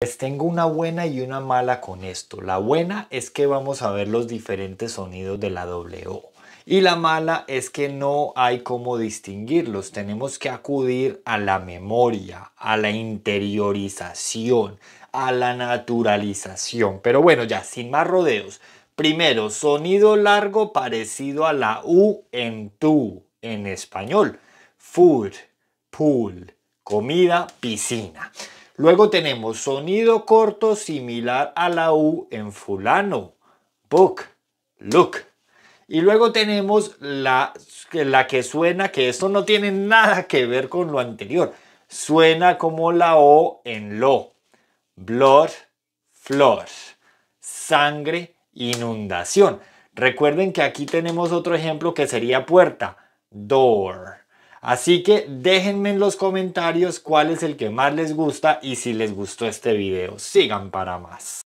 Pues tengo una buena y una mala con esto. La buena es que vamos a ver los diferentes sonidos de la W. Y la mala es que no hay cómo distinguirlos. Tenemos que acudir a la memoria, a la interiorización, a la naturalización. Pero bueno, ya, sin más rodeos. Primero, sonido largo parecido a la U en tú en español. Food, pool, comida, piscina. Luego tenemos sonido corto similar a la U en fulano, book, look. Y luego tenemos la, que suena, que esto no tiene nada que ver con lo anterior. Suena como la O en lo, blood, flor, sangre, inundación. Recuerden que aquí tenemos otro ejemplo que sería puerta, door. Así que déjenme en los comentarios cuál es el que más les gusta y si les gustó este video. Sigan para más.